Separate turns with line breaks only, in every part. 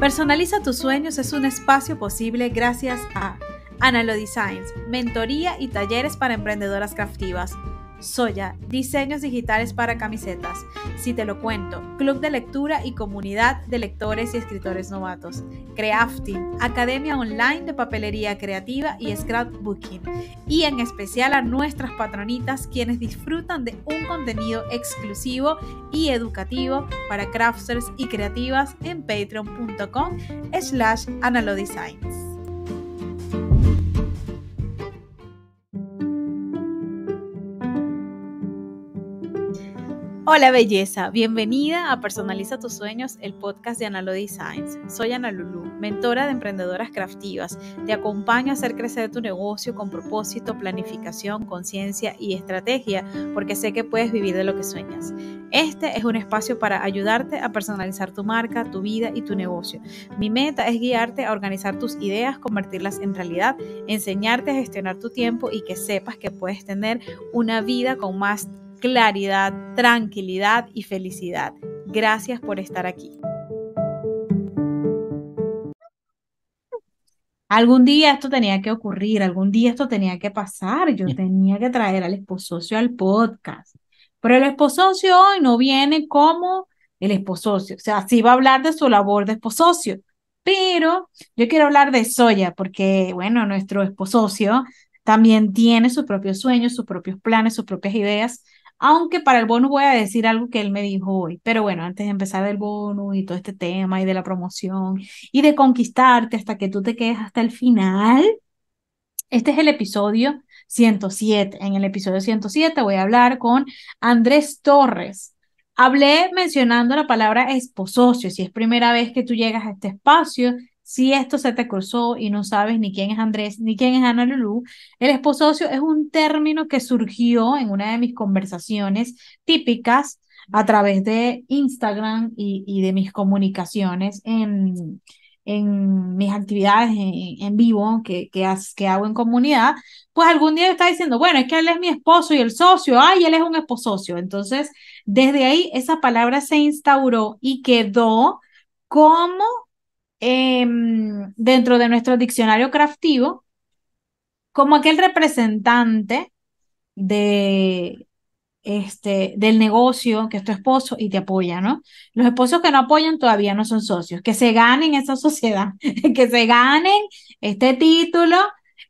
Personaliza tus sueños es un espacio posible gracias a Analo Designs, mentoría y talleres para emprendedoras craftivas Soya, diseños digitales para camisetas. Si te lo cuento, club de lectura y comunidad de lectores y escritores novatos. Crafting, academia online de papelería creativa y scrapbooking. Y en especial a nuestras patronitas quienes disfrutan de un contenido exclusivo y educativo para crafters y creativas en patreon.com slash designs. Hola belleza, bienvenida a Personaliza tus sueños, el podcast de Analo Designs. Soy Ana mentora de emprendedoras creativas. Te acompaño a hacer crecer tu negocio con propósito, planificación, conciencia y estrategia, porque sé que puedes vivir de lo que sueñas. Este es un espacio para ayudarte a personalizar tu marca, tu vida y tu negocio. Mi meta es guiarte a organizar tus ideas, convertirlas en realidad, enseñarte a gestionar tu tiempo y que sepas que puedes tener una vida con más claridad, tranquilidad y felicidad. Gracias por estar aquí. Algún día esto tenía que ocurrir, algún día esto tenía que pasar, yo tenía que traer al esposocio al podcast. Pero el esposocio hoy no viene como el esposocio, o sea, sí va a hablar de su labor de esposocio, pero yo quiero hablar de Soya porque, bueno, nuestro esposocio también tiene sus propios sueños, sus propios planes, sus propias ideas aunque para el bono voy a decir algo que él me dijo hoy. Pero bueno, antes de empezar del bono y todo este tema y de la promoción y de conquistarte hasta que tú te quedes hasta el final, este es el episodio 107. En el episodio 107 voy a hablar con Andrés Torres. Hablé mencionando la palabra esposocio. Si es primera vez que tú llegas a este espacio, si esto se te cruzó y no sabes ni quién es Andrés ni quién es Ana Lulú, el esposocio es un término que surgió en una de mis conversaciones típicas a través de Instagram y, y de mis comunicaciones en, en mis actividades en, vivo que, que, que, hago en comunidad, pues algún día está diciendo, bueno, es que él es mi esposo y el socio, ay, él es un esposocio. Entonces, desde ahí esa palabra se instauró y quedó como Em, dentro de nuestro diccionario craftivo como aquel representante de, este, del negocio que es tu esposo y te apoya, ¿no? Los esposos que no apoyan todavía no son socios, que se ganen esa sociedad, que se ganen este título,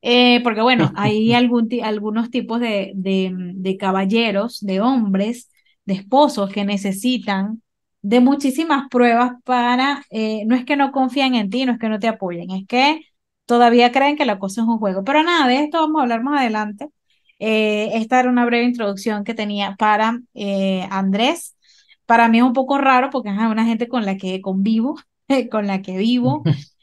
eh, porque bueno, hay algún algunos tipos de, de, caballeros, de hombres, de esposos que necesitan de muchísimas pruebas para, eh, no es que no confían en ti, no es que no te apoyen, es que todavía creen que la cosa es un juego. Pero nada, de esto vamos a hablar más adelante. Eh, esta era una breve introducción que tenía para eh, Andrés. Para mí es un poco raro porque es una gente con la que convivo, con la que vivo.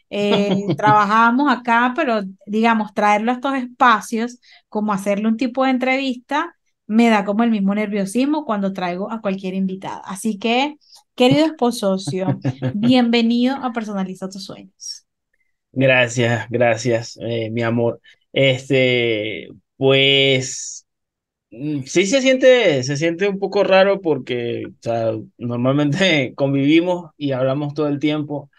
trabajamos acá, pero digamos, traerlo a estos espacios, como hacerle un tipo de entrevista, me da como el mismo nerviosismo cuando traigo a cualquier invitada. Así que Querido esposocio, bienvenido a Personaliza tus sueños.
Gracias, gracias, eh, mi amor. Este, pues mm, sí se siente, se siente un poco raro porque normalmente convivimos y hablamos todo el tiempo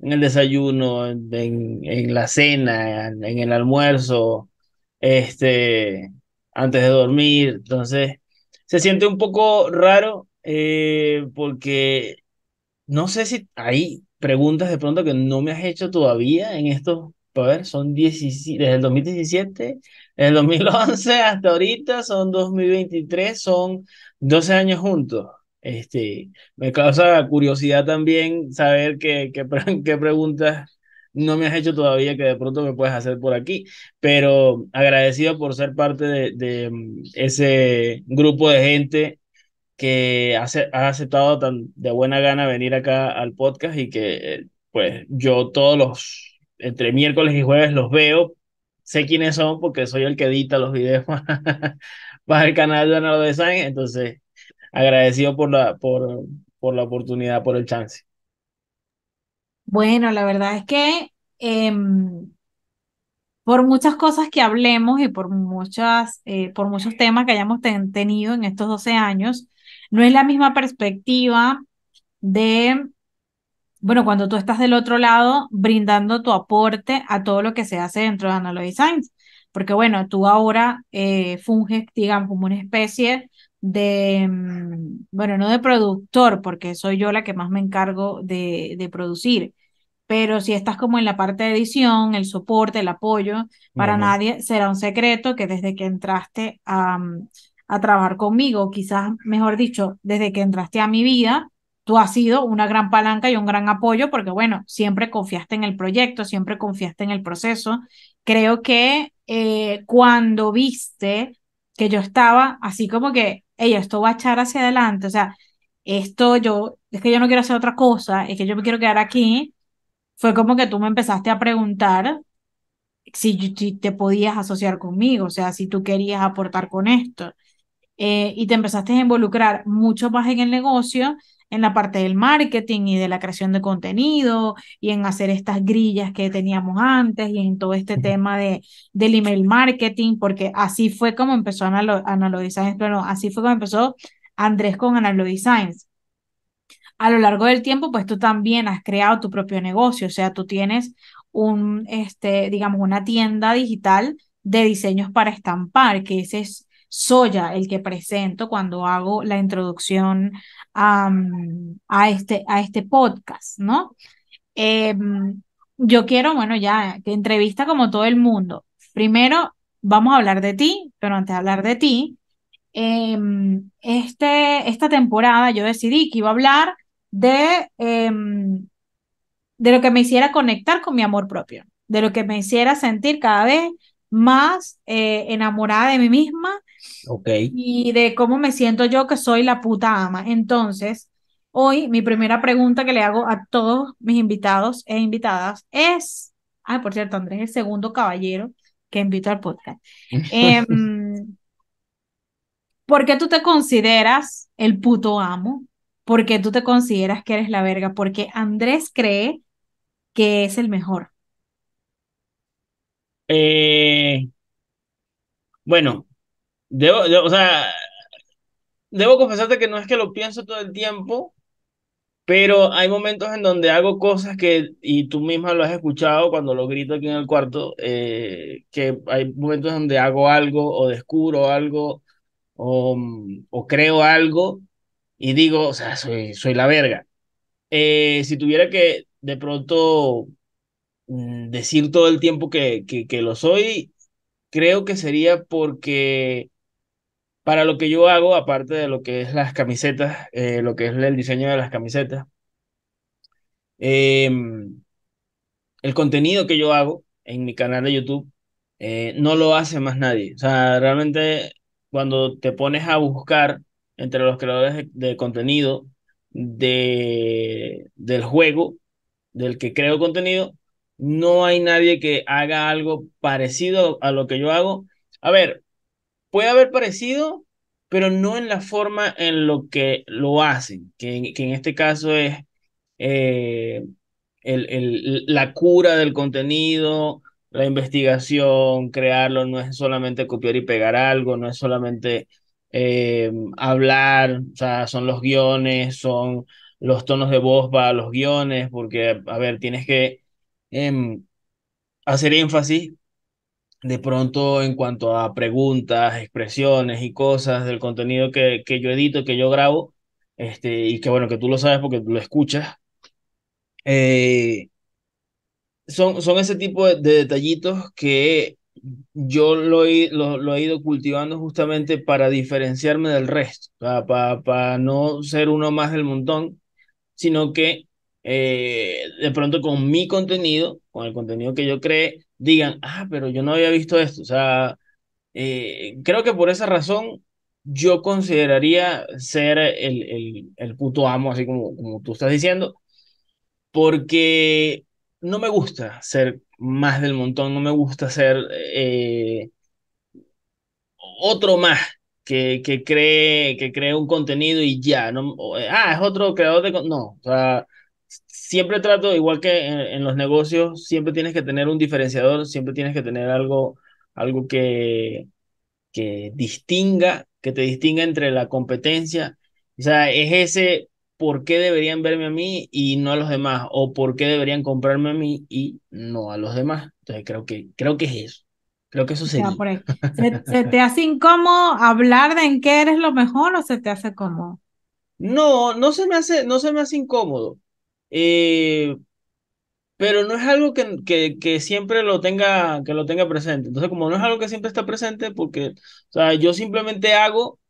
en el desayuno, en, en, la cena, en, en, el almuerzo, este, antes de dormir. Entonces, se siente un poco raro eh, porque no sé si hay preguntas de pronto que no me has hecho todavía en estos, a ver, son 17, desde el 2017, desde el 2011 hasta ahorita, son 2023, son 12 años juntos. Este, me causa curiosidad también saber qué, qué, qué preguntas no me has hecho todavía que de pronto me puedes hacer por aquí, pero agradecido por ser parte de, de mm, ese grupo de gente que has, aceptado tan de buena gana venir acá al podcast y que pues yo todos los, entre miércoles y jueves los veo, sé quiénes son porque soy el que edita los videos para, el canal de Analo Design, entonces agradecido por la, por, por la oportunidad, por el chance.
Bueno, la verdad es que em, por muchas cosas que hablemos y por, muchas, eh, por muchos temas que hayamos tenido en estos 12 años, no es la misma perspectiva de, bueno, cuando tú estás del otro lado brindando tu aporte a todo lo que se hace dentro de Analog Designs, porque bueno, tú ahora eh, funges, digamos, como una especie de, mm, bueno, no de productor, porque soy yo la que más me encargo de, de producir, pero si estás como en la parte de edición, el soporte, el apoyo, para nadie será un secreto que desde que entraste a, mm, a trabajar conmigo. Quizás, mejor dicho, desde que entraste a mi vida, tú has sido una gran palanca y un gran apoyo porque, bueno, siempre confiaste en el proyecto, siempre confiaste en el proceso. Creo que eh, cuando viste que yo estaba así como que, ella, esto va a echar hacia adelante, o sea, esto yo, es que yo no quiero hacer otra cosa, es que yo me quiero quedar aquí, fue como que tú me empezaste a preguntar si, si te podías asociar conmigo, o sea, si tú querías aportar con esto. Eh, y te empezaste a involucrar mucho más en el negocio, en la parte del marketing y de la creación de contenido y en hacer estas grillas que teníamos antes y en todo este tema de, del email marketing, porque así fue como empezó Analog, Designs, pero así fue como empezó Andrés con Analog Designs. A lo largo del tiempo, pues tú también has creado tu propio negocio, o sea, tú tienes un, este, digamos, una tienda digital de diseños para estampar, que ese es Soya el que presento cuando hago la introducción a, este, a este podcast, ¿no? Em, yo quiero, bueno, ya, que entrevista como todo el mundo. Primero, vamos a hablar de ti, pero antes de hablar de ti, em, este, esta temporada yo decidí que iba a hablar de, em, de lo que me hiciera conectar con mi amor propio, de lo que me hiciera sentir cada vez más eh, enamorada de mí misma Okay. Y de cómo me siento yo que soy la puta ama. Entonces, hoy mi primera pregunta que le hago a todos mis invitados e invitadas es, ah, por cierto, Andrés, el segundo caballero que invito al podcast. Em, ¿Por qué tú te consideras el puto amo? ¿Por qué tú te consideras que eres la verga? Porque Andrés cree que es el mejor.
Eh, bueno, Debo, o sea, debo confesarte que no es que lo pienso todo el tiempo, pero hay momentos en donde hago cosas que, y tú misma lo has escuchado cuando lo grito aquí en el cuarto, eh, que hay momentos donde hago algo o descubro algo o, o creo algo y digo, o sea, soy, soy la verga. Eh, si tuviera que de pronto mm, decir todo el tiempo que, que, que lo soy, creo que sería porque para lo que yo hago, aparte de lo que es las camisetas, eh, lo que es el diseño de las camisetas, em, el contenido que yo hago en mi canal de YouTube eh, no lo hace más nadie. O sea, realmente cuando te pones a buscar entre los creadores de, contenido de, del juego, del que creo contenido, no hay nadie que haga algo parecido a lo que yo hago. A ver, puede haber parecido, pero no en la forma en lo que lo hacen, que, en este caso es eh, el, la cura del contenido, la investigación, crearlo, no es solamente copiar y pegar algo, no es solamente eh, hablar, o sea, son los guiones, son los tonos de voz para los guiones, porque, a ver, tienes que em, hacer énfasis de pronto en cuanto a preguntas, expresiones y cosas del contenido que, que yo edito, que yo grabo, este, y que bueno, que tú lo sabes porque tú lo escuchas, eh, son, son ese tipo de, detallitos que yo lo he, lo, he, ido cultivando justamente para diferenciarme del resto, para, para, no ser uno más del montón, sino que eh, de pronto con mi contenido, con el contenido que yo creé, digan, ah, pero yo no había visto esto. O sea, eh, creo que por esa razón yo consideraría ser el, el, el puto amo, así como, como tú estás diciendo, porque no me gusta ser más del montón, no me gusta ser eh, otro más que, que, cree, que cree un contenido y ya. No, eh, ah, es otro creador de... No, o sea, siempre trato, igual que en, los negocios, siempre tienes que tener un diferenciador, siempre tienes que tener algo, algo que, que distinga, que te distinga entre la competencia. O sea, es ese por qué deberían verme a mí y no a los demás, o por qué deberían comprarme a mí y no a los demás. Entonces creo que, creo que es eso. Creo que eso sería. ¿Se, te
hace incómodo hablar de en qué eres lo mejor o se te hace cómodo?
No, no se me hace, no se me hace incómodo. Eh, pero no es algo que, que, que, siempre lo tenga, que lo tenga presente. Entonces, como no es algo que siempre está presente, porque o sea, yo simplemente hago,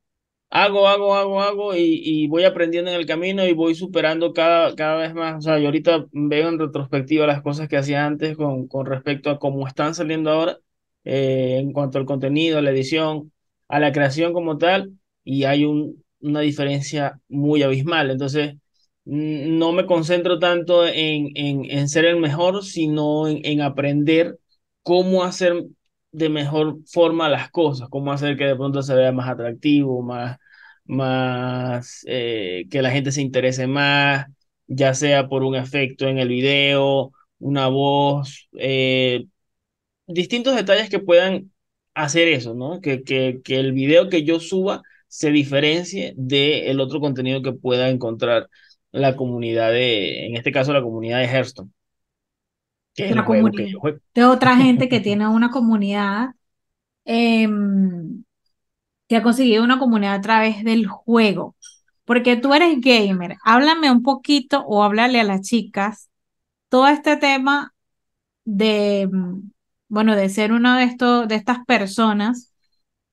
hago, hago, hago, hago y, y, voy aprendiendo en el camino y voy superando cada, cada vez más. O sea, yo ahorita veo en retrospectiva las cosas que hacía antes con, con respecto a cómo están saliendo ahora eh, en cuanto al contenido, a la edición, a la creación como tal, y hay un, una diferencia muy abismal. Entonces, Mm, no me concentro tanto en, en, ser el mejor, sino en, aprender cómo hacer de mejor forma las cosas, cómo hacer que de pronto se vea más atractivo, más, más eh, que la gente se interese más, ya sea por un efecto en el video, una voz, eh, distintos detalles que puedan hacer eso, ¿no? Que, que, el video que yo suba se diferencie del otro contenido que pueda encontrar la comunidad de, en este caso, la comunidad de Hearthstone.
Que es la comunidad De otra gente que tiene una comunidad, em, que ha conseguido una comunidad a través del juego. Porque tú eres gamer, háblame un poquito o háblale a las chicas todo este tema de, em, bueno, de ser una de, estos, de estas personas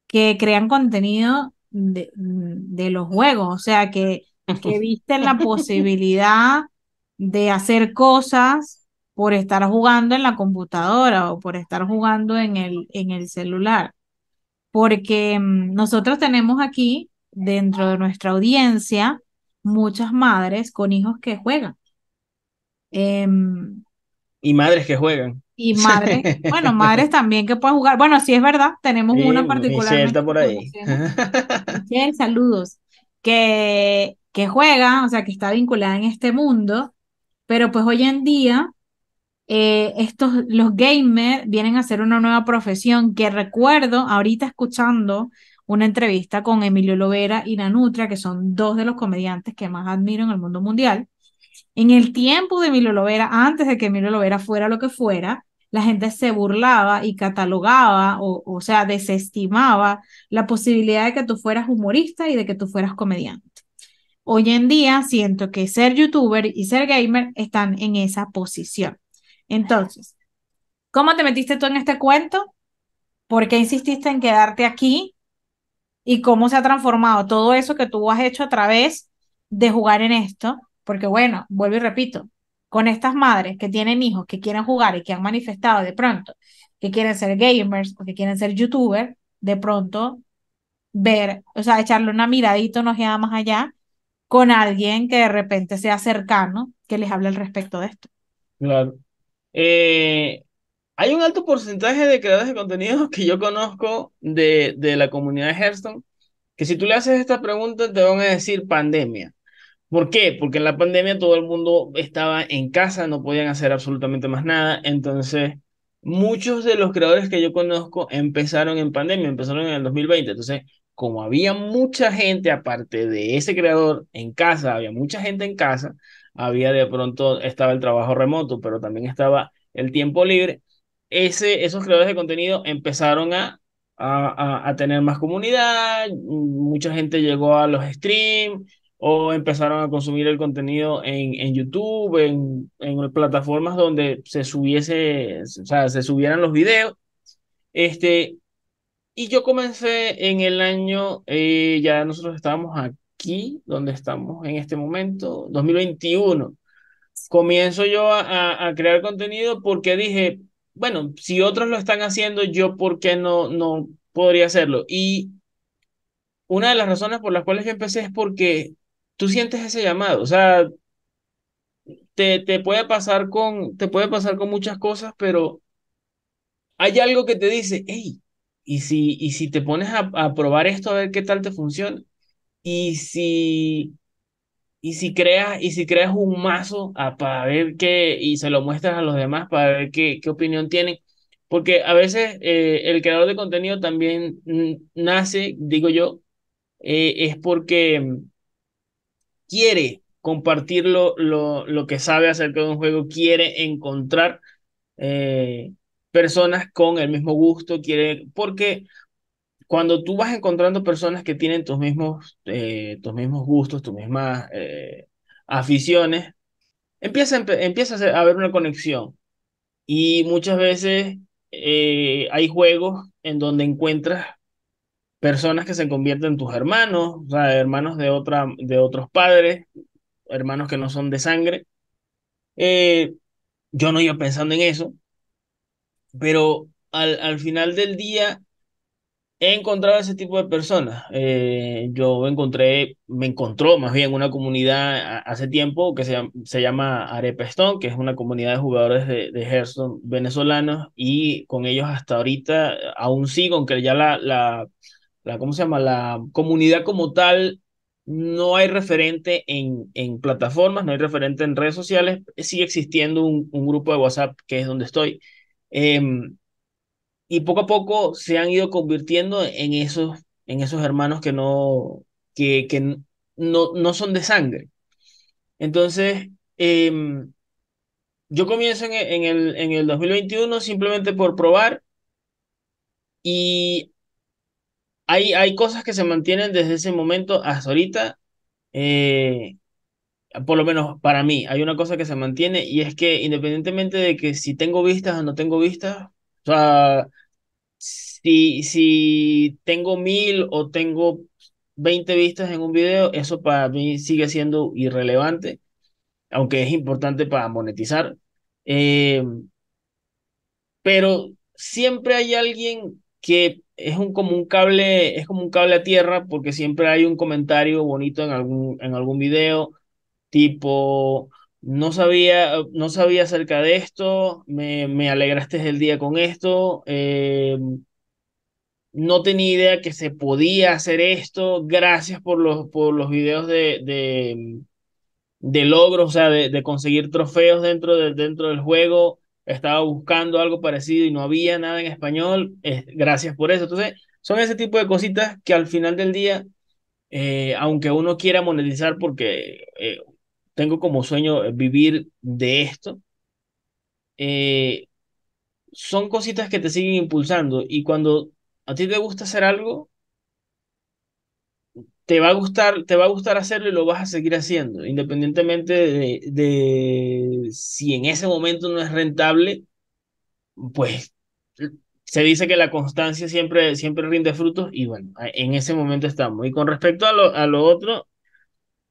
que crean contenido de, de los juegos, o sea, que que viste la posibilidad de hacer cosas por estar jugando en la computadora o por estar jugando en el, en el celular. Porque mm, nosotros tenemos aquí, dentro de nuestra audiencia, muchas madres con hijos que juegan. Em,
y madres que juegan. Y madres, bueno, madres
también que pueden jugar. Bueno, sí es verdad, tenemos una particularidad. por ahí. saludos. Que que juega, o sea, que está vinculada en este mundo, pero pues hoy en día eh, estos, los gamers vienen a ser una nueva profesión que recuerdo ahorita escuchando una entrevista con Emilio Lovera y Nanutria, que son dos de los comediantes que más admiro en el mundo mundial. En el tiempo de Emilio Lovera, antes de que Emilio Lovera fuera lo que fuera, la gente se burlaba y catalogaba, o, o sea, desestimaba la posibilidad de que tú fueras humorista y de que tú fueras comediante. Hoy en día siento que ser youtuber y ser gamer están en esa posición. Entonces, ¿cómo te metiste tú en este cuento? ¿Por qué insististe en quedarte aquí? ¿Y cómo se ha transformado todo eso que tú has hecho a través de jugar en esto? Porque bueno, vuelvo y repito, con estas madres que tienen hijos que quieren jugar y que han manifestado de pronto que quieren ser gamers o que quieren ser youtuber, de pronto ver, o sea, echarle una miradita, no queda más allá con alguien que de repente sea cercano que les hable al respecto de
esto. Claro. Eh, hay un alto porcentaje de creadores de contenido que yo conozco de, de la comunidad de Hearthstone que si tú le haces esta pregunta te van a decir pandemia. ¿Por qué? Porque en la pandemia todo el mundo estaba en casa, no podían hacer absolutamente más nada. Entonces, muchos de los creadores que yo conozco empezaron en pandemia, empezaron en el 2020. Entonces, como había mucha gente, aparte de ese creador en casa, había mucha gente en casa, había de pronto, estaba el trabajo remoto, pero también estaba el tiempo libre, ese, esos creadores de contenido empezaron a, a, tener más comunidad, mucha gente llegó a los streams o empezaron a consumir el contenido en, en YouTube, en, en plataformas donde se subiese, o sea, se subieran los videos. Este, y yo comencé en el año, eh, ya nosotros estábamos aquí, donde estamos en este momento, 2021. Comienzo yo a, crear contenido porque dije, bueno, si otros lo están haciendo, yo por qué no, no podría hacerlo. Y una de las razones por las cuales yo empecé es porque tú sientes ese llamado, o sea, te, te puede pasar con, te puede pasar con muchas cosas, pero hay algo que te dice, hey, y si, y si te pones a, a, probar esto a ver qué tal te funciona, y si, y si creas, y si creas un mazo a, ah, para ver qué, y se lo muestras a los demás para ver qué, qué opinión tienen, porque a veces eh, el creador de contenido también mm, nace, digo yo, eh, es porque mm, quiere compartir lo, lo, lo, que sabe acerca de un juego, quiere encontrar eh, personas con el mismo gusto, quiere, porque cuando tú vas encontrando personas que tienen tus mismos, eh, tus mismos gustos, tus mismas eh, aficiones, empieza, empieza a haber una conexión. Y muchas veces eh, hay juegos en donde encuentras personas que se convierten en tus hermanos, hermanos de, otra, de otros padres, hermanos que no son de sangre. yo no iba pensando en eso, pero al, al final del día he encontrado ese tipo de personas. Eh, yo encontré, me encontró más bien una comunidad hace tiempo que se, se llama Arepestón, que es una comunidad de jugadores de, de Hearthstone venezolanos, y con ellos hasta ahorita aún sigo, aunque ya la, la, la ¿cómo se llama? La comunidad como tal no hay referente en, en plataformas, no hay referente en redes sociales, sigue existiendo un, un grupo de WhatsApp que es donde estoy, Em, y poco a poco se han ido convirtiendo en esos, en esos hermanos que, no, que, no, no son de sangre. Entonces, em, yo comienzo e, en, el, en el 2021 simplemente por probar y hay, hay cosas que se mantienen desde ese momento hasta ahorita. Eh, por lo menos para mí, hay una cosa que se mantiene y es que independientemente de que si tengo vistas o no tengo vistas, o sea, si, si tengo mil o tengo 20 vistas en un video, eso para mí sigue siendo irrelevante, aunque es importante para monetizar. Eh, pero siempre hay alguien que es un, como un cable, es como un cable a tierra, porque siempre hay un comentario bonito en algún, en algún video tipo, no sabía, no sabía acerca de esto, me, alegraste el día con esto, eh, no tenía idea que se podía hacer esto, gracias por los, por los videos de, de, de logros, o sea, de, conseguir trofeos dentro, dentro del juego, estaba buscando algo parecido y no había nada en español, eh, gracias por eso. Entonces, son ese tipo de cositas que al final del día, eh, aunque uno quiera monetizar porque tengo como sueño eh, vivir de esto, eh, son cositas que te siguen impulsando y cuando a ti te gusta hacer algo, te va a gustar, te va a gustar hacerlo y lo vas a seguir haciendo, independientemente de, de si en ese momento no es rentable, pues se dice que la constancia siempre, siempre rinde frutos y bueno, en ese momento estamos. Y con respecto a lo, a lo otro,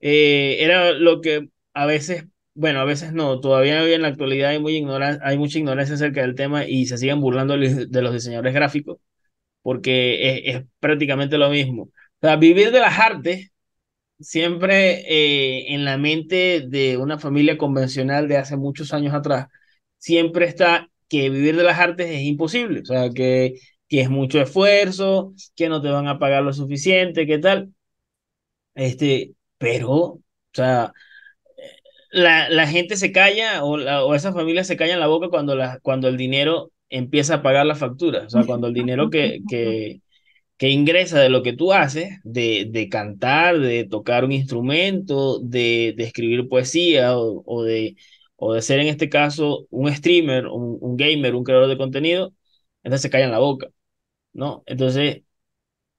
eh, era lo que a veces, bueno, a veces no, todavía hoy en la actualidad hay, muy ignoran hay mucha ignorancia acerca del tema y se siguen burlando de los diseñadores gráficos porque es, es prácticamente lo mismo. O sea, vivir de las artes siempre eh, en la mente de una familia convencional de hace muchos años atrás, siempre está que vivir de las artes es imposible, o sea, que, que es mucho esfuerzo, que no te van a pagar lo suficiente, qué tal. Este, pero, o sea, la, gente se calla o, la, o esa familia se callan la boca cuando, la, cuando el dinero empieza a pagar la factura, o sea, cuando el dinero que, que, que ingresa de lo que tú haces, de, de cantar, de tocar un instrumento, de, de escribir poesía o, de, o de ser en este caso un streamer, un, gamer, un creador de contenido, entonces se callan la boca, ¿no? Entonces,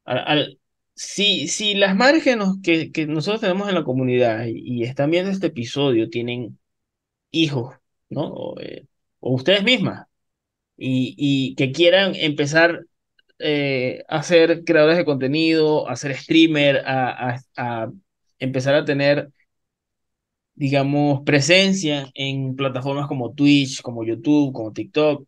al, si, las madres que, nosotros tenemos en la comunidad y, están viendo este episodio tienen hijos, ¿no? O, eh, ustedes mismas, y, y, que quieran empezar eh, a ser creadores de contenido, a ser streamer, a, a empezar a tener digamos, presencia en plataformas como Twitch, como YouTube, como TikTok. O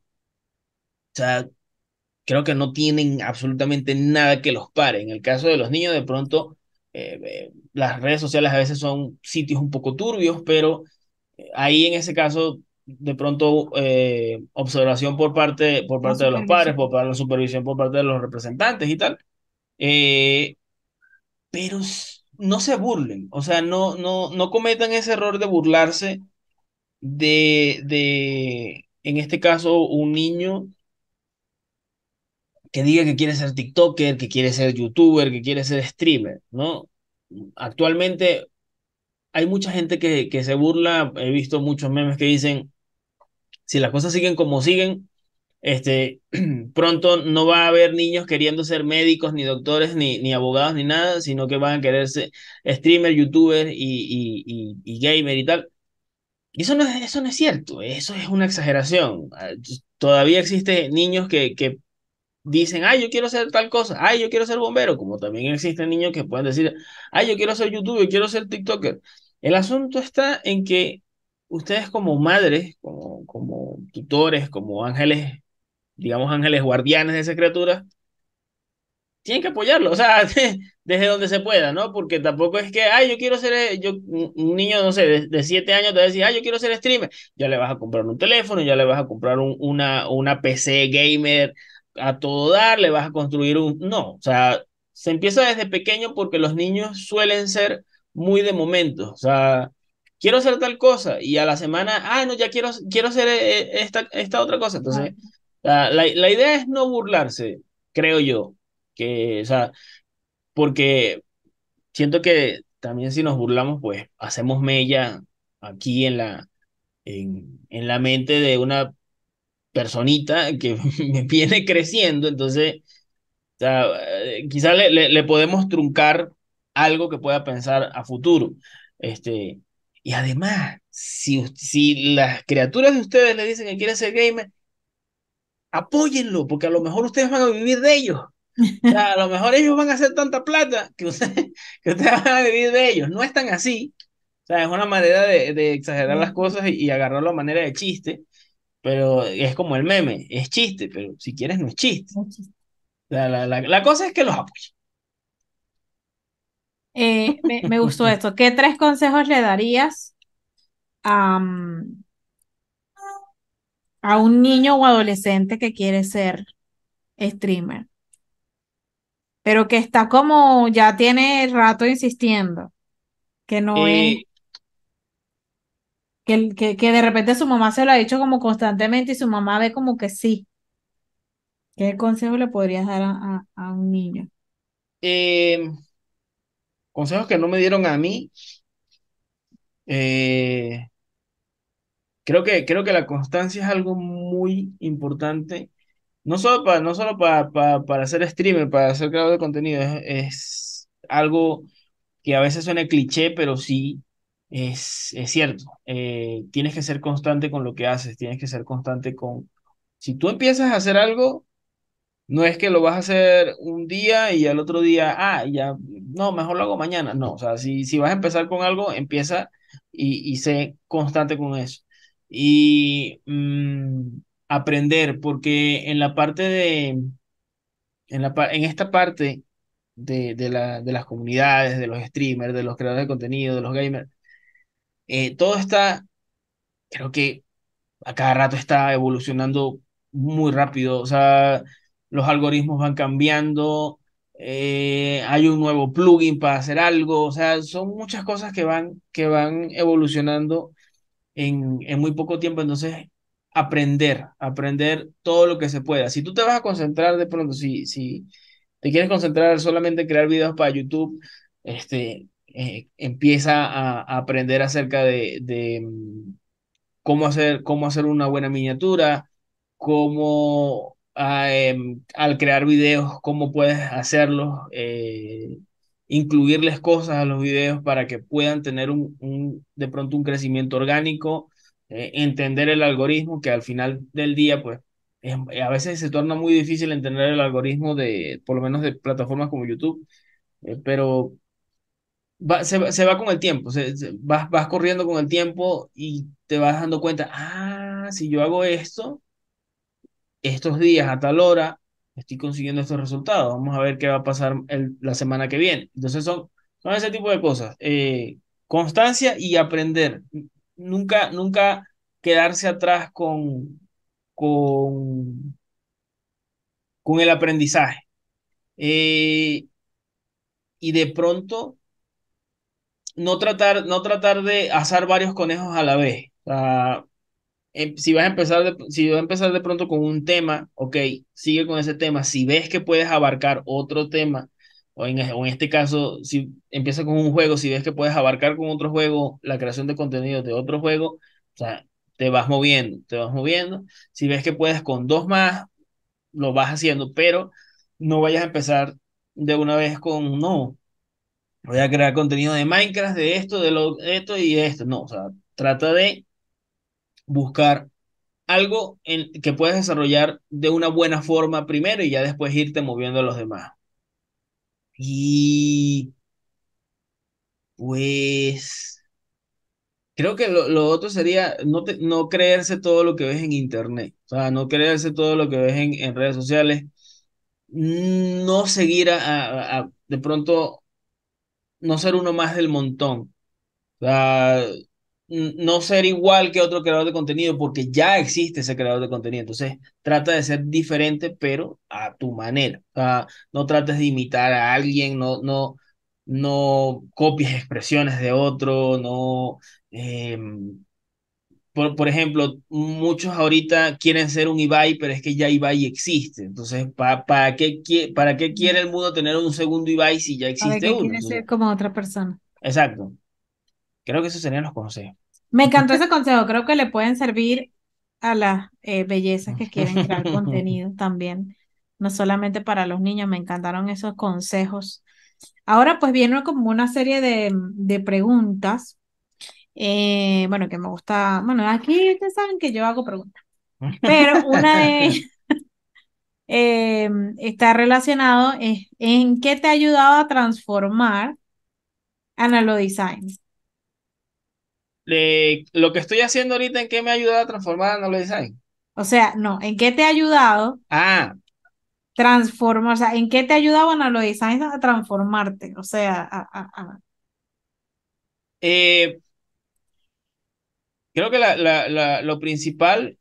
creo que no tienen absolutamente nada que los pare. En el caso de los niños, de pronto, eh, eh, las redes sociales a veces son sitios un poco turbios, pero eh, ahí en ese caso, de pronto, observación por parte, por parte de los padres, por parte de la supervisión, por parte de los representantes y tal. pero no se burlen, o sea, no, no, no cometan ese error de burlarse de, de, en este caso, un niño que diga que quiere ser TikToker, que quiere ser YouTuber, que quiere ser streamer, ¿no? Actualmente hay mucha gente que, que se burla, he visto muchos memes que dicen, si las cosas siguen como siguen, este, pronto no va a haber niños queriendo ser médicos, ni doctores, ni, ni abogados, ni nada, sino que van a querer ser streamer, youtuber y, y, y, gamer y tal. Y eso no, es, eso no es cierto, eso es una exageración. Ah, todavía existen niños que, que dicen, ay, yo quiero ser tal cosa, ay, yo quiero ser bombero, como también existen niños que pueden decir, ay, yo quiero ser youtuber, yo quiero ser TikToker. El asunto está en que ustedes como madres, como, como tutores, como ángeles, digamos ángeles guardianes de esa criatura tienen que apoyarlo, o sea, desde donde se pueda, ¿no? Porque tampoco es que, ay, yo quiero ser, eh, yo, un niño, no sé, de, 7 siete años te va a decir, ay, yo quiero ser streamer, ya le vas a comprar un teléfono, ya le vas a comprar una, una PC gamer a todo dar, le vas a construir un... No, o sea, se empieza desde pequeño porque los niños suelen ser muy de momento, o sea, quiero hacer tal cosa y a la semana, ah, no, ya quiero, quiero hacer eh, eh, esta, esta otra cosa. Entonces, la, la idea es no burlarse, creo yo, que, o sea, porque siento que también si nos burlamos, pues hacemos mella aquí en la, en, en la mente de una personita que viene creciendo, entonces o sea, eh, quizás le, podemos truncar algo que pueda pensar a futuro. Este, y además, si, si las criaturas de ustedes le dicen que quiere ser gamer, apóyenlo, porque a lo mejor ustedes van a vivir de ellos. O sea, a lo mejor ellos van a hacer tanta plata que ustedes, que ustedes van a vivir de ellos. No es tan así. O sea, es una manera de, exagerar las cosas y, agarrar agarrarlo a manera de chiste. Pero es como el meme, es chiste, pero si quieres no es chiste. La, cosa es que los apoye.
Eh, me, gustó esto. ¿Qué tres consejos le darías a, un niño o adolescente que quiere ser streamer? Pero que está como, ya tiene rato insistiendo, que no es eh, que, de repente su mamá se lo ha dicho como constantemente y su mamá ve como que sí. ¿Qué consejo le podrías dar a, un niño?
Em, consejos que no me dieron a mí. Eh, creo, que, creo que la constancia es algo muy importante. No solo para, no solo para, para, ser streamer, para ser creador de contenido, es, es algo que a veces suena cliché, pero sí es, cierto. Eh, tienes que ser constante con lo que haces, tienes que ser constante con... Si tú empiezas a hacer algo, no es que lo vas a hacer un día y al otro día, ah, ya, no, mejor lo hago mañana. No, o sea, si, si vas a empezar con algo, empieza y, sé constante con eso. Y mm, aprender, porque en la parte de, en, la, en esta parte de, la, de las comunidades, de los streamers, de los creadores de contenido, de los gamers, eh, todo está, creo que a cada rato está evolucionando muy rápido, o sea, los algoritmos van cambiando, eh, hay un nuevo plugin para hacer algo, o sea, son muchas cosas que van, que van evolucionando en, en muy poco tiempo, entonces aprender, aprender todo lo que se pueda. Si tú te vas a concentrar de pronto, si, si te quieres concentrar solamente en crear videos para YouTube, este, eh, empieza a, aprender acerca de, mm, cómo, hacer, cómo hacer una buena miniatura, cómo ah, em, al crear videos, cómo puedes hacerlos, eh, incluirles cosas a los videos para que puedan tener un, de pronto un crecimiento orgánico, eh, entender el algoritmo, que al final del día, pues, a veces se torna muy difícil entender el algoritmo de, por lo menos de plataformas como YouTube, pero va, se, va con el tiempo, se, vas, vas corriendo con el tiempo y te vas dando cuenta, ah, si yo hago esto, estos días a tal hora, estoy consiguiendo estos resultados, vamos a ver qué va a pasar la semana que viene. Entonces son, son ese tipo de cosas, eh, constancia y aprender. Nunca, nunca quedarse atrás con, con, con el aprendizaje. Eh, y de pronto no tratar, no tratar de asar varios conejos a la vez. Em, si vas a empezar de, si vas a empezar de pronto con un tema, ok, sigue con ese tema. Si ves que puedes abarcar otro tema, o en, este caso, si empiezas con un juego, si ves que puedes abarcar con otro juego la creación de contenido de otro juego, o sea, te vas moviendo, te vas moviendo. Si ves que puedes con dos más, lo vas haciendo, pero no vayas a empezar de una vez con, no, voy a crear contenido de Minecraft, de esto, de lo esto y de esto. No, o sea, trata de buscar algo en, que puedas desarrollar de una buena forma primero y ya después irte moviendo a los demás. Y pues creo que lo, otro sería no, no creerse todo lo que ves en internet, o sea, no creerse todo lo que ves en, redes sociales, mm, no seguir a de pronto no ser uno más del montón. no ser igual que otro creador de contenido, porque ya existe ese creador de contenido. Entonces, trata de ser diferente, pero a tu manera. no trates de imitar a alguien, no, no, no copies expresiones de otro, no em, por, ejemplo, muchos ahorita quieren ser un Ibai, pero es que ya Ibai existe. Entonces, ¿para, qué, ¿para qué quiere el mundo tener un segundo Ibai si ya existe ver, uno? Quiere ser
como otra persona.
Exacto. Creo que esos serían los consejos.
Me encantó ese consejo. Creo que le pueden servir a las eh, bellezas que quieren crear contenido también. No solamente para los niños. Me encantaron esos consejos. Ahora, pues viene como una serie de, de preguntas eh, bueno, que me gusta, bueno, aquí ustedes saben que yo hago preguntas, pero una de eh, está relacionado es en qué te ha ayudado a transformar analog Design.
Eh, lo que estoy haciendo ahorita, ¿en qué me ha ayudado a transformar analog Design?
O sea, no, ¿en qué te ha ayudado? a ah. Transformar, o sea, ¿en qué te ha ayudado analog Design a transformarte? O sea, a,
eh, Creo que la, la, lo principal...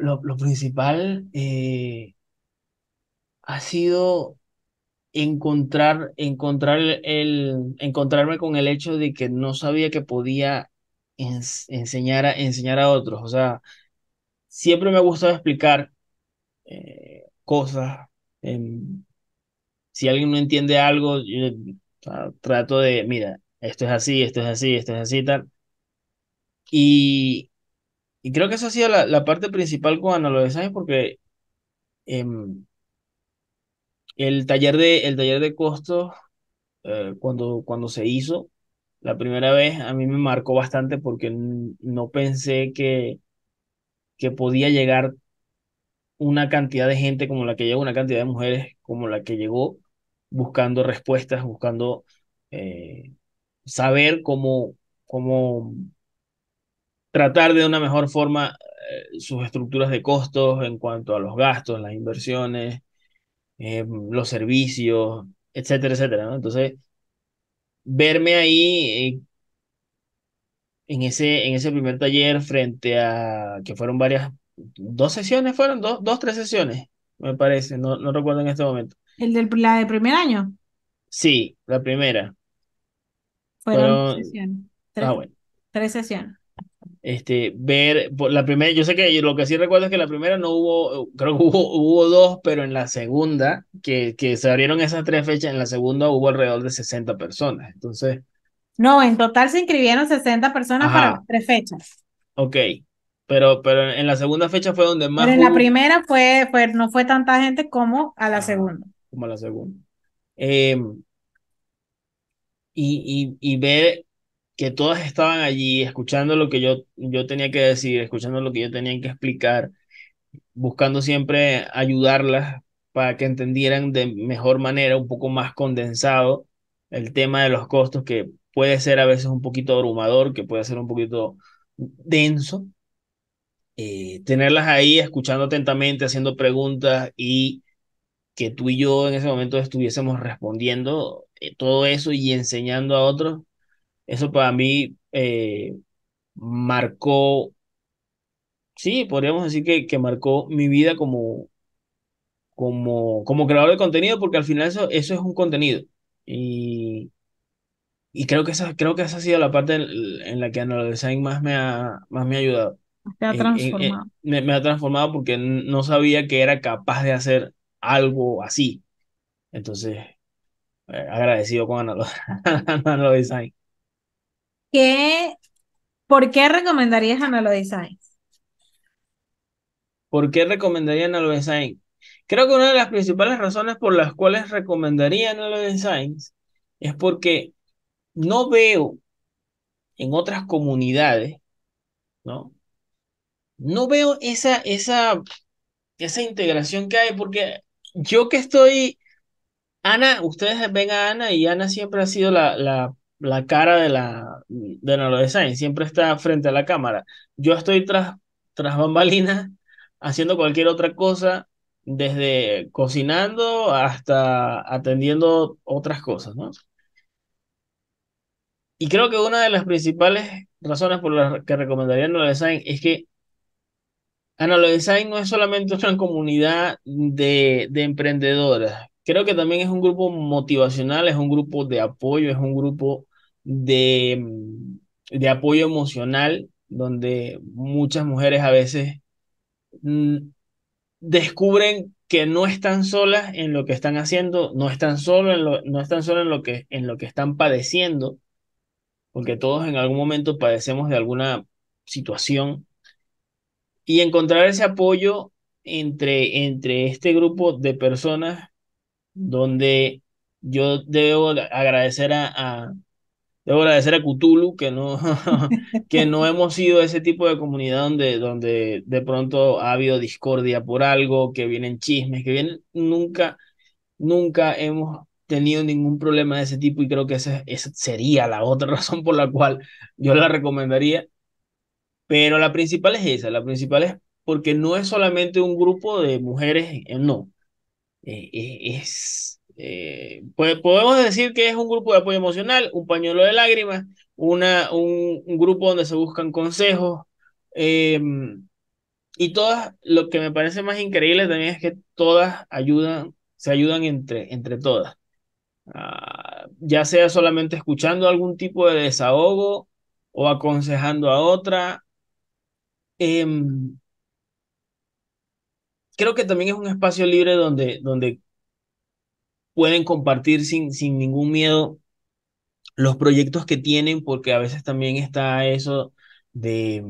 lo, principal eh, ha sido encontrar, encontrar el, encontrarme con el hecho de que no sabía que podía enseñar, a, enseñar a otros. O sea, siempre me ha gustado explicar eh, cosas. Em, si alguien no entiende algo, yo trato de, mira, esto es así, esto es así, esto es así, tal. Y, y creo que esa ha sido la, la parte principal con lo porque em, el, taller de, el taller de costos, eh, cuando, cuando se hizo la primera vez, a mí me marcó bastante porque no pensé que, que podía llegar una cantidad de gente como la que llegó, una cantidad de mujeres como la que llegó, buscando respuestas, buscando eh, saber cómo, cómo tratar de una mejor forma eh, sus estructuras de costos en cuanto a los gastos, las inversiones, eh, los servicios, etcétera, etcétera. Entonces, verme ahí eh, en ese, en ese primer taller frente a que fueron varias, dos sesiones fueron, dos, tres sesiones, me parece, no, no recuerdo en este momento.
¿El del la de primer año?
Sí, la primera. Ah,
tres, sesiones.
Este, ver, la primera, yo sé que lo que sí recuerdo es que la primera no hubo, creo que hubo, hubo dos, pero en la segunda, que, que se abrieron esas tres fechas, en la segunda hubo alrededor de 60 personas. Entonces.
No, en total se inscribieron 60 personas para las tres fechas.
Ok, pero, pero en la segunda fecha fue donde más. Pero en la
primera fue, fue, no fue tanta gente como a la segunda.
Como a la segunda. Eh, y, y, ver que todas estaban allí escuchando lo que yo, yo tenía que decir, escuchando lo que yo tenía que explicar, buscando siempre ayudarlas para que entendieran de mejor manera, un poco más condensado, el tema de los costos, que puede ser a veces un poquito abrumador, que puede ser un poquito denso. Eh, tenerlas ahí escuchando atentamente, haciendo preguntas y que tú y yo en ese momento estuviésemos respondiendo eh, todo eso y enseñando a otros, eso para mí eh, marcó, sí, podríamos decir que, que marcó mi vida como, como, como creador de contenido, porque al final eso, eso es un contenido. Y, y creo que esa, creo que esa ha sido la parte en, la que design más me ha, más me ha ayudado. ha transformado. me, me, ha transformado porque no sabía que era capaz de hacer algo así. Entonces, eh, agradecido con Analo Design.
¿Por qué recomendarías Analo Design?
¿Por qué recomendaría Analo Design? Creo que una de las principales razones por las cuales recomendaría Analo Design es porque no veo en otras comunidades, ¿no? No veo esa, esa, esa integración que hay, porque yo que estoy Ana, ustedes ven a Ana y Ana siempre ha sido la, la, la cara de la de Design, siempre está frente a la cámara. Yo estoy tras, tras bambalinas haciendo cualquier otra cosa, desde cocinando hasta atendiendo otras cosas, ¿no? Y creo que una de las principales razones por las que recomendaría Nalo Design es que Analog Design no es solamente una comunidad de, de emprendedoras, creo que también es un grupo motivacional, es un grupo de apoyo, es un grupo de, apoyo emocional, donde muchas mujeres a veces mm, descubren que no están solas en lo que están haciendo, no están solo en lo, no están en lo que en lo que están padeciendo, porque todos en algún momento padecemos de alguna situación y encontrar ese apoyo entre entre este grupo de personas donde yo debo agradecer a, a debo agradecer a Cthulhu que no, que no hemos sido ese tipo de comunidad donde, donde de pronto ha habido discordia por algo, que vienen chismes, que vienen, nunca, nunca hemos tenido ningún problema de ese tipo y creo que esa, esa sería la otra razón por la cual yo la recomendaría. Pero la principal es esa, la principal es porque no es solamente un grupo de mujeres, eh, no, eh, eh, es, eh, pues, podemos decir que es un grupo de apoyo emocional, un pañuelo de lágrimas, una, un, grupo donde se buscan consejos. Em, y todas, lo que me parece más increíble también es que todas ayudan, se ayudan entre, entre todas. Ah, ya sea solamente escuchando algún tipo de desahogo o aconsejando a otra. Em, creo que también es un espacio libre donde, donde pueden compartir sin, sin ningún miedo los proyectos que tienen, porque a veces también está eso de,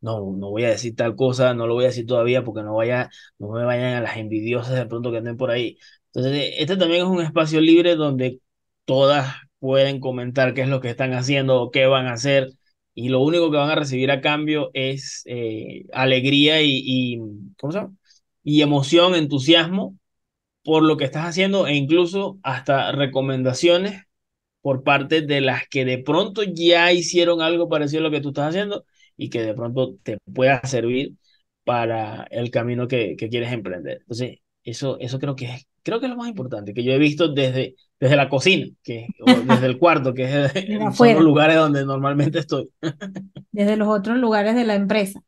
no, no voy a decir tal cosa, no lo voy a decir todavía porque no, vaya, no me vayan a las envidiosas de pronto que anden por ahí. Entonces, este también es un espacio libre donde todas pueden comentar qué es lo que están haciendo o qué van a hacer. Y lo único que van a recibir a cambio es eh, alegría y, ¿cómo se llama? y emoción, entusiasmo por lo que estás haciendo e incluso hasta recomendaciones por parte de las que de pronto ya hicieron algo parecido a lo que tú estás haciendo y que de pronto te pueda servir para el camino que, que quieres emprender. Entonces, eso, eso creo, que es, creo que es lo más importante que yo he visto desde, desde la cocina, que, desde el cuarto, que es, son los lugares donde normalmente estoy.
desde los otros lugares de la empresa.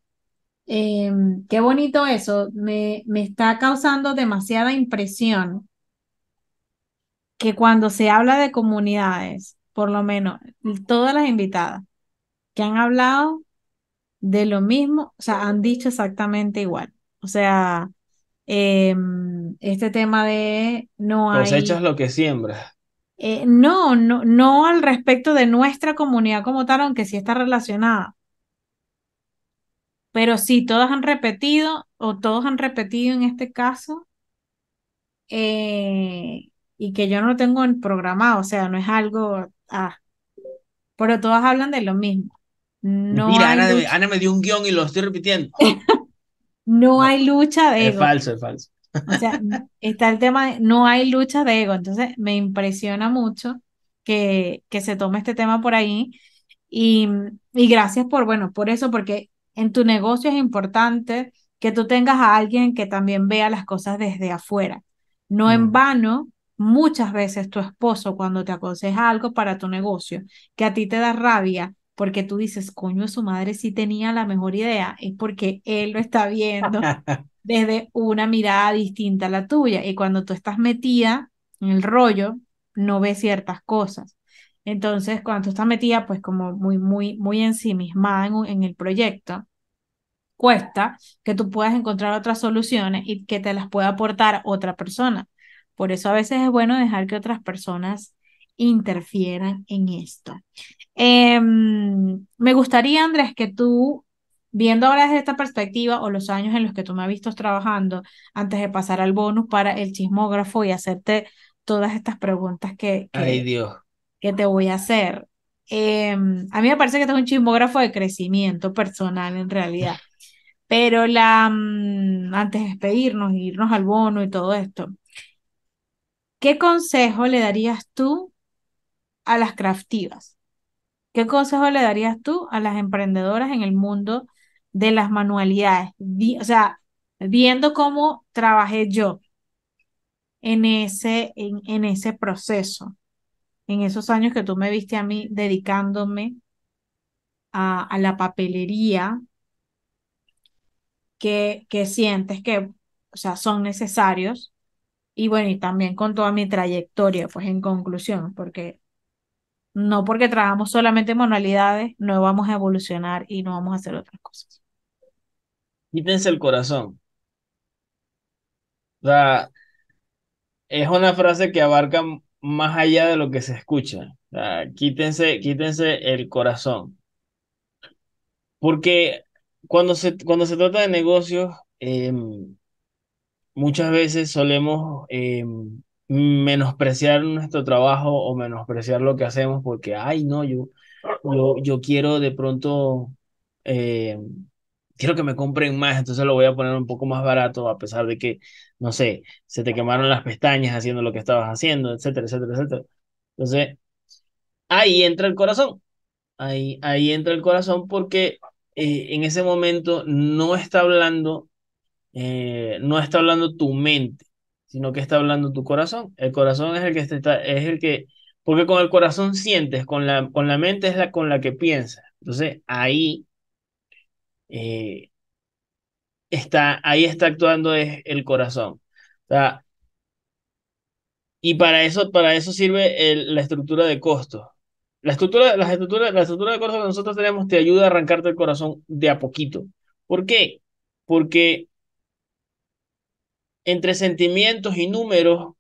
Em, qué bonito eso, me, me está causando demasiada impresión que cuando se habla de comunidades, por lo menos todas las invitadas que han hablado de lo mismo, o sea, han dicho exactamente igual. O sea, em, este tema de no hay... Cosechas
lo que siembras.
Eh, no, no, no al respecto de nuestra comunidad como tal, aunque sí está relacionada. Pero si todas han repetido, o todos han repetido en este caso, eh, y que yo no lo tengo en programado, o sea, no es algo. Ah, pero todas hablan de lo mismo. No Mira, Ana,
me dio un guión y lo estoy repitiendo.
no, hay lucha de ego. Es falso, es falso. o sea, está el tema de no hay lucha de ego. Entonces, me impresiona mucho que, que se tome este tema por ahí. Y, y gracias por, bueno, por eso, porque en tu negocio es importante que tú tengas a alguien que también vea las cosas desde afuera. No en mm. vano, muchas veces tu esposo cuando te aconseja algo para tu negocio, que a ti te da rabia porque tú dices, coño, su madre sí tenía la mejor idea, es porque él lo está viendo desde una mirada distinta a la tuya. Y cuando tú estás metida en el rollo, no ves ciertas cosas. Entonces, cuando tú estás metida, pues como muy, muy, muy en ensimismada en, en el proyecto, cuesta, que tú puedas encontrar otras soluciones y que te las pueda aportar otra persona. Por eso a veces es bueno dejar que otras personas interfieran en esto. Em, me gustaría, Andrés, que tú, viendo ahora desde esta perspectiva o los años en los que tú me has visto trabajando, antes de pasar al bonus para el chismógrafo y hacerte todas estas preguntas que,
Ay, Dios.
que te voy a hacer. Em, a mí me parece que este es un chismógrafo de crecimiento personal en realidad. Pero la, mm, antes de despedirnos, irnos al bono y todo esto, ¿qué consejo le darías tú a las craftivas? ¿Qué consejo le darías tú a las emprendedoras en el mundo de las manualidades? O sea, viendo cómo trabajé yo en ese, en, ese proceso, en esos años que tú me viste a mí dedicándome a, a la papelería, que, que sientes que o sea, son necesarios. Y bueno, y también con toda mi trayectoria, pues en conclusión, porque no porque trabajamos solamente manualidades, no vamos a evolucionar y no
vamos a hacer otras cosas. Quítense el corazón. O sea, es una frase que abarca más allá de lo que se escucha. quítense, quítense el corazón. Porque cuando se, cuando se trata de negocios, em, muchas veces solemos em, menospreciar nuestro trabajo o menospreciar lo que hacemos porque, ay, no, yo, yo, yo quiero de pronto, em, quiero que me compren más, entonces lo voy a poner un poco más barato a pesar de que, no sé, se te quemaron las pestañas haciendo lo que estabas haciendo, etcétera, etcétera, etcétera. Entonces, ahí entra el corazón. Ahí, ahí entra el corazón porque eh, en ese momento no está hablando, eh, no está hablando tu mente, sino que está hablando tu corazón. El corazón es el que está, es el que, porque con el corazón sientes, con la, con la mente es la con la que piensas. Entonces ahí eh, está, ahí está actuando es el corazón. y para eso, para eso sirve la estructura de costos. La estructura, la estructura, la estructura de corazón que nosotros tenemos te ayuda a arrancarte el corazón de a poquito. ¿Por qué? Porque entre sentimientos y números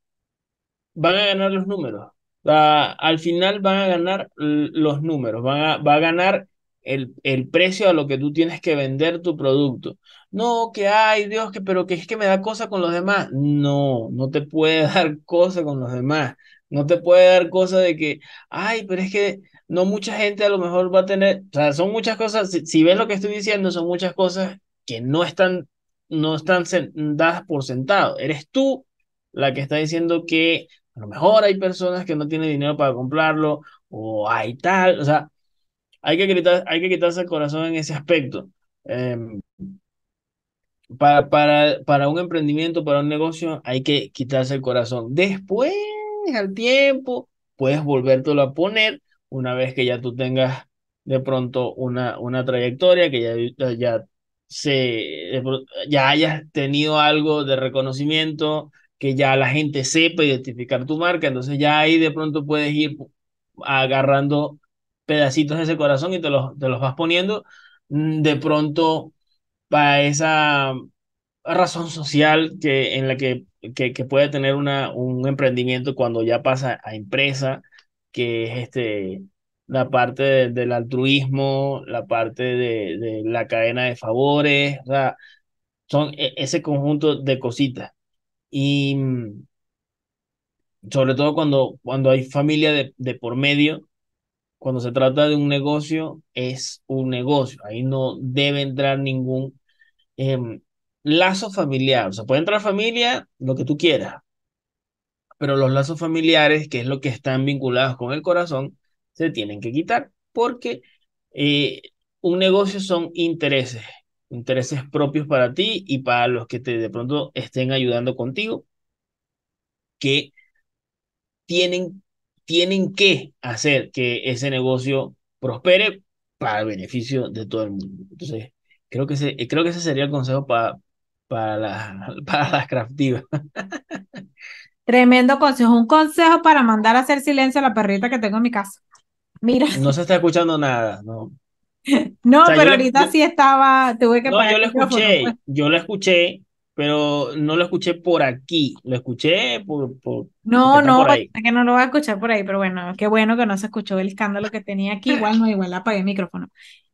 van a ganar los números. Ah, al final van a ganar los números, van a, va a ganar el, el, precio a lo que tú tienes que vender tu producto. No, que ay Dios, que, pero que es que me da cosa con los demás. No, no te puede dar cosa con los demás. No te puede dar cosas de que, ay, pero es que no mucha gente a lo mejor va a tener, o sea, son muchas cosas, si, ves lo que estoy diciendo, son muchas cosas que no están, no están dadas por sentado. Eres tú la que está diciendo que a lo mejor hay personas que no tienen dinero para comprarlo o hay tal, o sea, hay que, hay que quitarse el corazón en ese aspecto. Em, para, para, para un emprendimiento, para un negocio, hay que quitarse el corazón. Después al tiempo puedes volvértelo a poner una vez que ya tú tengas de pronto una, una trayectoria, que ya, ya, se, ya hayas tenido algo de reconocimiento, que ya la gente sepa identificar tu marca, entonces ya ahí de pronto puedes ir agarrando pedacitos de ese corazón y te te los vas poniendo. Mm, de pronto, para esa razón social que, en la que, que, puede tener una, un emprendimiento cuando ya pasa a empresa, que es este, la parte del altruismo, la parte de, la cadena de favores, son e, ese conjunto de cositas. Y mm, sobre todo cuando, cuando hay familia de, por medio, cuando se trata de un negocio, es un negocio. Ahí no debe entrar ningún em, lazos familiares, o sea, puede entrar familia, lo que tú quieras, pero los lazos familiares, que es lo que están vinculados con el corazón, se tienen que quitar porque eh, un negocio son intereses, intereses propios para ti y para los que te de pronto estén ayudando contigo, que tienen, tienen que hacer que ese negocio prospere para el beneficio de todo el mundo. Entonces, creo que ese, creo que ese sería el consejo para para, las craftivas.
Tremendo consejo. Un consejo para mandar a hacer silencio a la perrita que tengo en mi casa. Mira. No se
está escuchando nada, no. No, pero ahorita sí
estaba, tuve que no, yo lo escuché,
yo lo escuché, pero no lo escuché por aquí, lo escuché por... no, no,
que no lo voy a escuchar por ahí, pero bueno, qué bueno que no se escuchó el escándalo que tenía aquí, igual no, igual apagué el micrófono.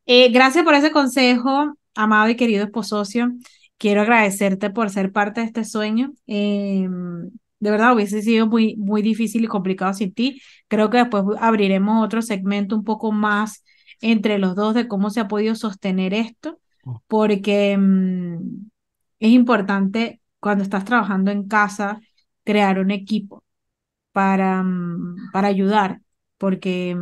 Eh, gracias por ese consejo, amado y querido esposocio quiero agradecerte por ser parte de este sueño. Em, de verdad, hubiese sido muy, muy difícil y complicado sin ti. Creo que después abriremos otro segmento un poco más entre los dos de cómo se ha podido sostener esto, oh. porque em, es importante cuando estás trabajando en casa crear un equipo para, em, para ayudar, porque,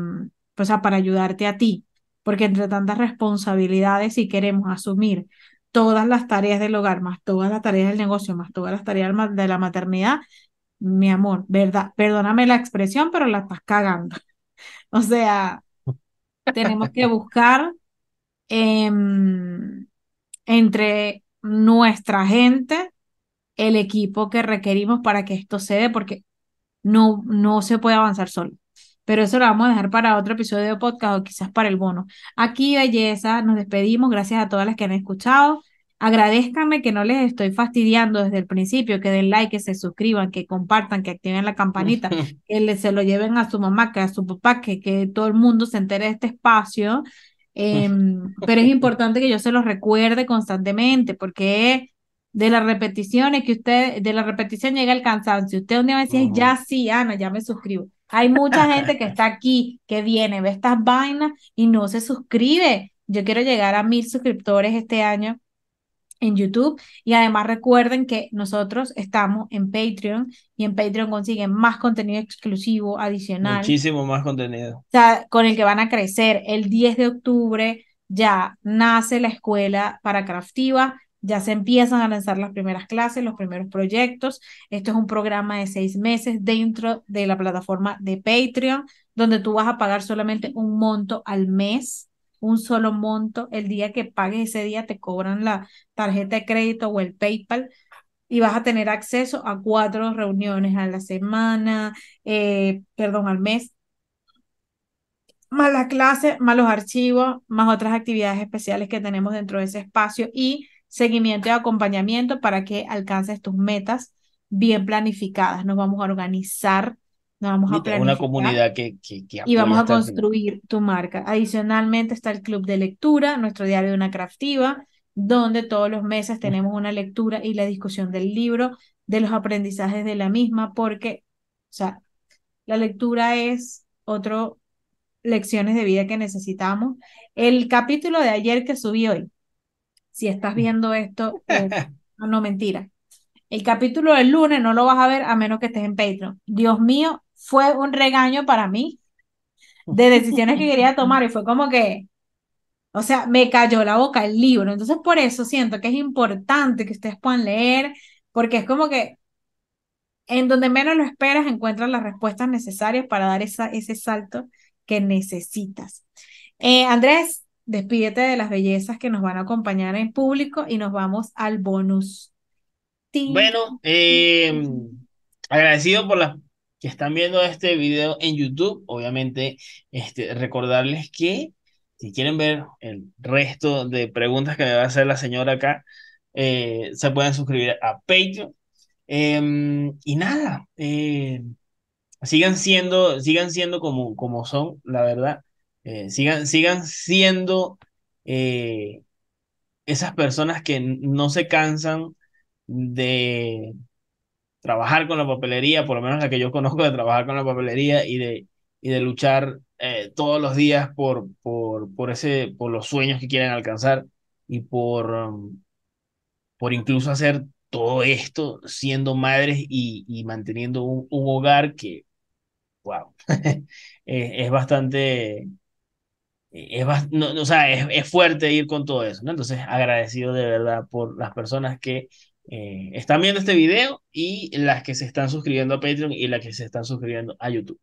o sea, para ayudarte a ti, porque entre tantas responsabilidades si queremos asumir todas las tareas del hogar, más todas las tareas del negocio, más todas las tareas de la maternidad, mi amor, verdad, perdóname la expresión, pero la estás cagando. O sea, tenemos que buscar em, entre nuestra gente el equipo que requerimos para que esto se dé, porque no, no se puede avanzar solo pero eso lo vamos a dejar para otro episodio de podcast o quizás para el bono. Aquí, belleza, nos despedimos. Gracias a todas las que han escuchado. Agradezcanme que no les estoy fastidiando desde el principio, que den like, que se suscriban, que compartan, que activen la campanita, que le, se lo lleven a su mamá, que a su papá, que, que todo el mundo se entere de este espacio. Em, pero es importante que yo se los recuerde constantemente, porque de las repeticiones que usted, de la repetición llega el cansancio. Usted un día me decía, ya sí, Ana, ya me suscribo. Hay mucha gente que está aquí, que viene, ve estas vainas y no se suscribe. Yo quiero llegar a mil suscriptores este año en YouTube y además recuerden que nosotros estamos en Patreon y en Patreon consiguen más contenido exclusivo adicional. Muchísimo
más contenido.
con el que van a crecer. El 10 de octubre ya nace la escuela para Craftiva ya se empiezan a lanzar las primeras clases, los primeros proyectos. Esto es un programa de seis meses dentro de la plataforma de Patreon, donde tú vas a pagar solamente un monto al mes, un solo monto. El día que pagues ese día te cobran la tarjeta de crédito o el PayPal y vas a tener acceso a cuatro reuniones a la semana, eh, perdón, al mes, más las clases, más los archivos, más otras actividades especiales que tenemos dentro de ese espacio y seguimiento y acompañamiento para que alcances tus metas bien planificadas. Nos vamos a organizar, nos vamos a planificar. Una comunidad
que, y vamos a construir
tu marca. Adicionalmente está el club de lectura, nuestro diario de una craftiva, donde todos los meses tenemos una lectura y la discusión del libro, de los aprendizajes de la misma, porque, o sea, la lectura es otro lecciones de vida que necesitamos. El capítulo de ayer que subí hoy, si estás mm. viendo esto, eh, no, mentira. El capítulo del lunes no lo vas a ver a menos que estés en Patreon. Dios mío, fue un regaño para mí de decisiones que quería tomar y fue como que, o sea, me cayó la boca el libro. Entonces, por eso siento que es importante que ustedes puedan leer, porque es como que en donde menos lo esperas encuentras las respuestas necesarias para dar esa, ese salto que necesitas. Eh, Andrés, despídete de las bellezas que nos van a acompañar en público y nos vamos al bonus.
Bueno, eh, agradecido por las que están viendo este video en YouTube. Obviamente, este, recordarles que si quieren ver el resto de preguntas que me va a hacer la señora acá, eh, se pueden suscribir a Patreon. Em, y nada, eh, sigan siendo, sigan siendo como, como son, la verdad. Eh, sigan, sigan siendo eh, esas personas que no se cansan de trabajar con la papelería, por lo menos la que yo conozco de trabajar con la papelería y de, y de luchar eh, todos los días por, por, por, ese, por los sueños que quieren alcanzar y por, um, por incluso hacer todo esto siendo madres y, y manteniendo un, un, hogar que, wow, es, es bastante es, o fuerte ir con todo eso, ¿no? Entonces, agradecido de verdad por las personas que eh, están viendo este video y las que se están suscribiendo a Patreon y las que se están suscribiendo a YouTube.